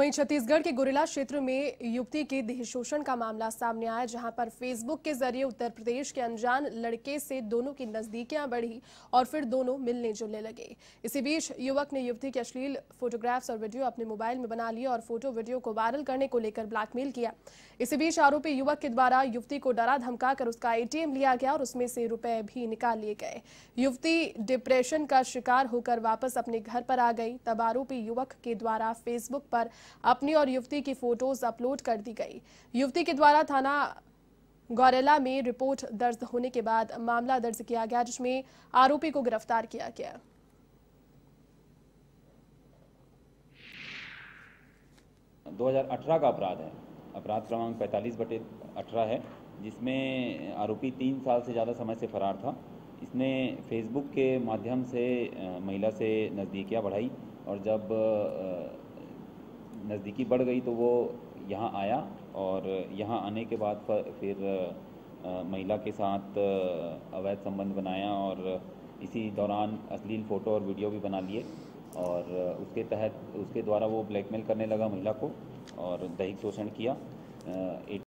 वहीं छत्तीसगढ़ के गुरेला क्षेत्र में युवती के देह शोषण का मामला सामने आया जहां पर फेसबुक के जरिए उत्तर प्रदेश के अनजान लड़के से दोनों की नजदीकियां बढ़ी और फिर दोनों मिलने जुलने लगे इसी बीच युवक ने युवती के अश्लील फोटोग्राफ्स और वीडियो अपने मोबाइल में बना लिए और फोटो वीडियो को वायरल करने को लेकर ब्लैकमेल किया इसी बीच आरोपी युवक के द्वारा युवती को डरा धमका कर उसका एटीएम लिया गया और उसमें से रुपए भी निकाल लिए गए युवती डिप्रेशन का शिकार होकर वापस अपने घर पर आ गई तब आरोपी युवक के द्वारा फेसबुक पर अपनी और युवती की फोटोज अपलोड कर दी गई युवती के द्वारा थाना गौरेला में रिपोर्ट दर्ज होने के बाद मामला दर्ज किया गया जिसमें आरोपी को गिरफ्तार किया गया दो का अपराध है अपराध क्रमांक पैंतालीस बटे अठारह है जिसमें आरोपी तीन साल से ज़्यादा समय से फरार था इसने फेसबुक के माध्यम से महिला से नज़दीकियाँ बढ़ाई और जब नज़दीकी बढ़ गई तो वो यहाँ आया और यहाँ आने के बाद फिर महिला के साथ अवैध संबंध बनाया और इसी दौरान अश्लील फ़ोटो और वीडियो भी बना लिए और उसके तहत उसके द्वारा वो ब्लैकमेल करने लगा महिला को और दैहिक शोषण किया